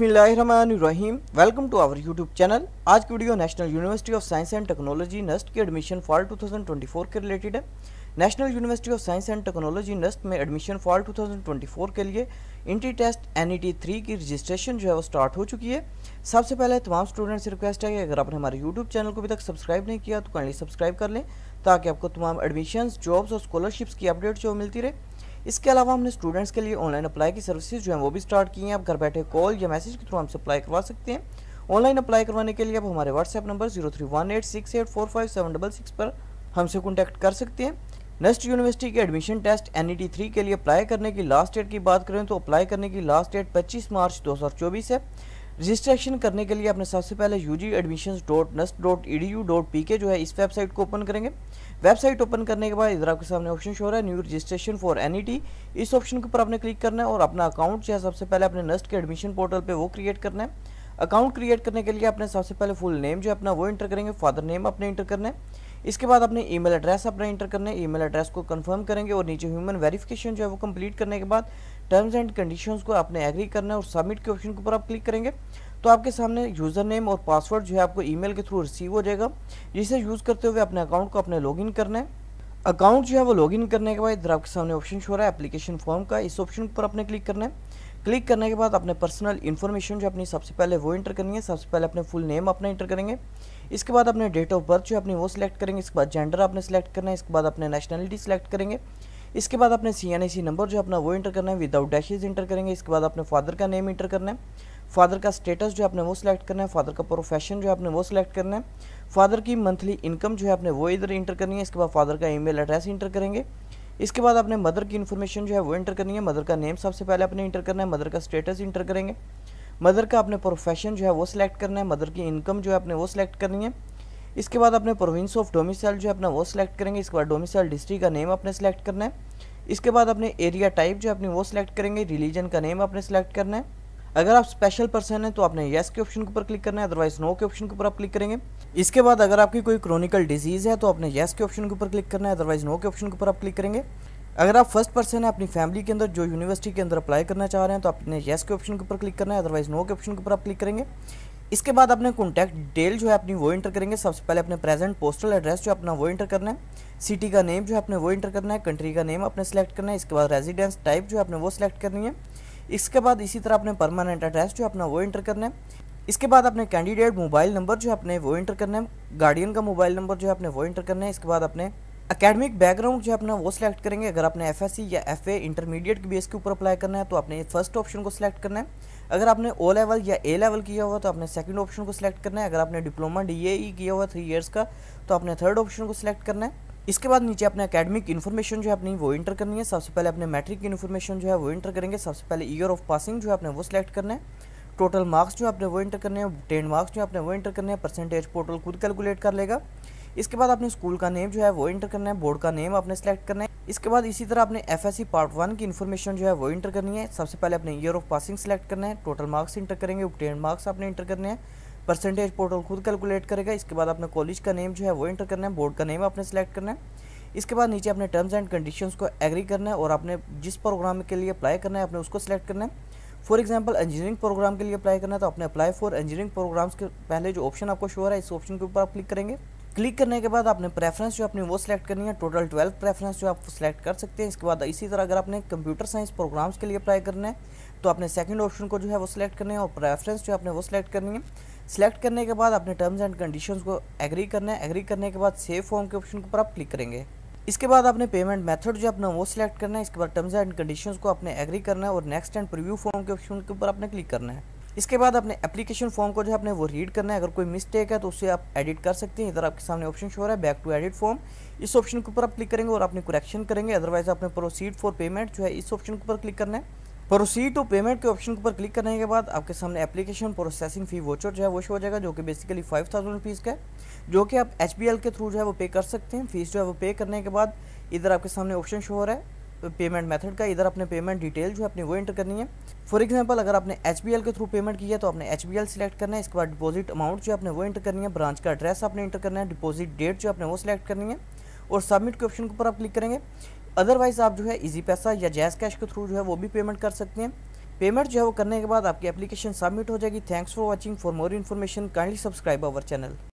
बिसमीम welcome to our YouTube channel आज की video national university of science and technology NUST के admission fall 2024 के रिलेटेड है national university of science and technology NUST में admission fall 2024 के लिए entry test N E T three की registration जो है वो स्टार्ट हो चुकी है सबसे पहले तमाम स्टूडेंट से रिक्वेस्ट है कि अगर आपने हमारे यूट्यूब चैनल को अभी तक सब्सक्राइब नहीं किया तो कैंडली सब्सक्राइब कर लें ताकि आपको तमाम एडमिशन जॉब्स और स्कॉलरशिप्स की अपडेट जो मिलती रहे इसके अलावा हमने स्टूडेंट्स के लिए ऑनलाइन अप्लाई की सर्विसेज जो हैं वो भी स्टार्ट की हैं आप घर बैठे कॉल या मैसेज के थ्रू हमसे अप्लाई करवा सकते हैं ऑनलाइन अप्लाई करवाने के लिए आप हमारे WhatsApp number zero three one eight six eight four five seven double six पर हमसे कॉन्टैक्ट कर सकते हैं नेक्स्ट यूनिवर्सिटी के एडमिशन टेस्ट एन थ्री के लिए अप्लाई करने की लास्ट डेट की बात करें तो अप्लाई करने की लास्ट डेट 25 मार्च 2024 है रजिस्ट्रेशन करने के लिए आपने सबसे पहले U G admission dot NUST dot E D U dot P K जो है इस वेबसाइट को ओपन करेंगे वेबसाइट ओपन करने के बाद इधर आपके सामने ऑप्शन शो रहा है new registration for N E T इस ऑप्शन के ऊपर आपने क्लिक करना है और अपना अकाउंट जो है सबसे पहले अपने नस्ट के एडमिशन पोर्टल पर वो क्रिएट करना है अकाउंट क्रिएट करने के लिए आपने सबसे पहले फुल नेम जो है अपना वो इंटर करेंगे फादर नेम अपने इंटर करना है इसके बाद अपने ईमेल एड्रेस अपना इंटर करना है ईमेल एड्रेस को कंफर्म करेंगे और नीचे ह्यूमन वेरिफिकेशन जो है वो कंप्लीट करने के बाद टर्म्स एंड कंडीशंस को आपने एग्री करना है और सबमिट के ऑप्शन के ऊपर आप क्लिक करेंगे तो आपके सामने यूज़र नेम और पासवर्ड जो है आपको मेल के थ्रू रिसीव हो जाएगा जिसे यूज़ करते हुए अपने अकाउंट को अपने लॉग करना है अकाउंट जो है वो लॉगिन करने के बाद इधर आपके सामने ऑप्शन शो रहा है एप्लीकेशन फॉर्म का इस ऑप्शन पर आपने क्लिक करना है क्लिक करने के बाद अपने पर्सनल इन्फॉर्मेशन जो अपनी सबसे पहले वो इंटर करनी है सबसे पहले अपने फुल नेम अपना इंटर करेंगे इसके बाद अपने डेट ऑफ बर्थ जो अपनी वो सिलेक्ट करेंगे इसके बाद जेंडर आपने सेलेक्ट करना है इसके बाद अपने नेशनलिटी सिलेक्ट करेंगे इसके बाद अपने सी एन सी नंबर जो अपना वो इंटर करना है विदाउट डैशेज इंटर करेंगे इसके बाद अपने फादर का नेम इंटर करना है फादर का स्टेटस जो आपने वो सिलेक्ट करना है फादर का प्रोफेशन जो आपने वो सिलेक्ट करना है फादर की मंथली इनकम जो है आपने वो इधर इंटर करनी है इसके बाद फादर का ईमेल एड्रेस इंटर करेंगे इसके बाद आपने मदर की इन्फॉर्मेशन जो है वो इंटर करनी है मदर का नेम सबसे पहले आपने इंटर करना है मदर का स्टेटस इंटर करेंगे मदर का आपने प्रोफेशन जो है वो सिलेक्ट करना है मदर की इनकम जो है आपने वो सिलेक्ट करनी है इसके बाद अपने प्रोविंस ऑफ डोमिसाइल जो है अपना वो सिलेक्ट करेंगे इसके बाद डोमिसाइल डिस्ट्रिक्ट का नेम आपने सेलेक्ट करना है इसके बाद अपने एरिया टाइप जो है अपनी वो सिलेक्ट करेंगे रिलीजन का नेम आपने सेलेक्ट करना है अगर आप स्पेशल पर्सन हैं तो आपने येस के ऑप्शन के ऊपर क्लिक करना है अदरवाइज नो के ऑप्शन के ऊपर आप क्लिक करेंगे इसके बाद अगर आपकी कोई क्रोनिकल डिजीज़ है तो आपने येस के ऑप्शन के ऊपर क्लिक करना है अदरवाइज नो के ऑप्शन के ऊपर आप क्लिक करेंगे अगर आप फर्स्ट पर्सन है अपनी फैमिली के अंदर जो यूनिवर्सिटी के अंदर अप्लाई करना चाह रहे हैं तो आपने येस के ऑप्शन के ऊपर क्लिक करना है अदरवाइज नो के ऑप्शन के ऊपर आप क्लिक करेंगे इसके बाद अपने कॉन्टैक्ट डिटेल जो है अपनी वो इंटर करेंगे सबसे पहले अपने प्रेजेंट पोस्टल एड्रेस जो अपना वो इंटर करना है सिटी का नेम जो है अपने वो इंटर करना है कंट्री का नेम अपने सेलेक्ट करना है इसके बाद रेजिडेंस टाइप जो है अपने वो सिलेक्ट करनी है इसके बाद इसी तरह अपने परमानेंट एड्रेस जो अपना वो इंटर करना है इसके बाद अपने कैंडिडेट मोबाइल नंबर जो अपने वो इंटर करना है गार्डियन का मोबाइल नंबर जो है अपने वो इंटर करना है इसके बाद अपने अकेडमिक बैकग्राउंड जो है अपना वो सिलेक्ट करेंगे अगर आपने एफ या एफ इंटरमीडिएट के बेस के ऊपर अप्लाई करना है तो आपने फर्स्ट ऑप्शन को सिलेक्ट करना है अगर आपने ओ लेवल या ए लेवल किया हुआ तो आपने सेकंड ऑप्शन को सिलेक्ट करना है अगर आपने डिप्लोमा डी e किया हुआ थ्री ईयर्स का तो आपने थर्ड ऑप्शन को सिलेक्ट करना है इसके बाद नीचे अपने अकेडमिक इन्फॉर्मेशन जो है अपनी वो इंटर करनी है सबसे पहले अपने मैट्रिक की इन्फॉर्मेशन जो है वो इंटर करेंगे सबसे पहले ईयर ऑफ पासिंग जो है अपने वो सिलेक्ट करना है टोटल मार्क्स जो है अपने वो इंटर करने हैं टेन मार्क्स जो है अपने वो इंटर करने हैं परसेंटेज पोर्टल खुद कैलकुलेट कर लेगा इसके बाद अपने स्कूल का नेम जो है वो इंटर करना है बोर्ड का नेम आपने सेलेक्ट करना है इसके बाद इसी तरह अपने F S C part one की इन्फॉर्मेशन जो है वो इंटर करनी है सबसे पहले अपने ईयर ऑफ पासिंग सेलेक्ट करना है टोटल मार्क्स इंटर करेंगे टेन मार्क्स आपने इंटर करने हैं परसेंटेज पोर्टल खुद कैलकुलेट करेगा इसके बाद अपने कॉलेज का नेम जो है वो इंटर करना है बोर्ड का नेम आपने सेलेक्ट करना है इसके बाद नीचे अपने टर्म्स एंड कंडीशंस को एग्री करना है और आपने जिस प्रोग्राम के लिए अप्लाई करना है आपने उसको सेलेक्ट करना है फॉर एग्जाम्पल इंजीनियरिंग प्रोग्राम के लिए अप्लाई करना है तो आपने अप्लाई फॉर इंजीनियरिंग प्रोग्राम्स के पहले जो ऑप्शन आपको शोर है इस ऑप्शन के ऊपर आप क्लिक करेंगे क्लिक करने के बाद आपने प्रेफरेंस जो अपनी वो सिलेक्ट करनी है टोटल ट्वेल्व प्रेफरेंस जो आप सिलेक्ट कर सकते हैं इसके बाद इसी तरह अगर आपने कंप्यूटर साइंस प्रोग्राम्स के लिए अप्लाई करना है तो आपने सेकंड ऑप्शन को जो है वो सिलेक्ट करना है और प्रेफरेंस जो आपने वो सिलेक्ट करनी है सिलेक्ट करने के बाद अपने टर्म्स एंड कंडीशन को एग्री करना है एग्री करने के बाद सेव फॉर्म के ऑप्शन के ऊपर आप क्लिक करेंगे इसके बाद आपने पेमेंट मेथड जो अपना वो सिलेक्ट करना है इसके बाद टर्म्स एंड कंडीशंस को आपने एग्री करना है और नेक्स्ट एंड प्रीव्यू फॉर्म के ऑप्शन के ऊपर आपने क्लिक करना है इसके बाद अपने एप्लीकेशन फॉर्म को जो है अपने वो रीड करना है अगर कोई मिस्टेक है तो उसे आप एडिट कर सकते हैं इधर आपके सामने ऑप्शन शो रहा है बैक टू एडिट फॉर्म इस ऑप्शन के ऊपर आप क्लिक करेंगे और अपनी कुरेक्शन करेंगे अदरवाइज आपने प्रोसीड फॉर पेमेंट जो है इस ऑप्शन के ऊपर क्लिक करना है प्रोसीड टू पेमेंट के ऑप्शन के ऊपर क्लिक करने के बाद आपके सामने एप्लीकेशन प्रोसेसिंग फी वोचर जो है वो शो हो जाएगा जो कि बेसिकली फाइव थाउजेंड रुपीज़ का जो कि आप एच के थ्रू जो है वो पे कर सकते हैं फीस जो है वो पे करने के बाद इधर आपके सामने ऑप्शन शो हो रहा है पेमेंट मेथड का इधर अपने पेमेंट डिटेल जो है अपनी वो एंटर करनी है फॉर एग्जांपल अगर आपने एच के थ्रू पेमेंट किया तो आपने एच सिलेक्ट करना है इसके बाद डिपॉजिट अमाउंट जो है आपने वो एंटर करनी है ब्रांच का एड्रेस आपने एंटर करना है डिपॉजिट डेट जो आपने वो सिलेक्ट करनी है और सबमिट के ऑप्शन के ऊपर आप क्लिक करेंगे अदरवाइज आप जो है इजी पैसा या जैस कैश के थ्रू जो है वो भी पेमेंट कर सकते हैं पेमेंट जो है वो करने के बाद आपकी एप्लीकेशन सबमिट हो जाएगी thanks for watching for more information kindly subscribe our channel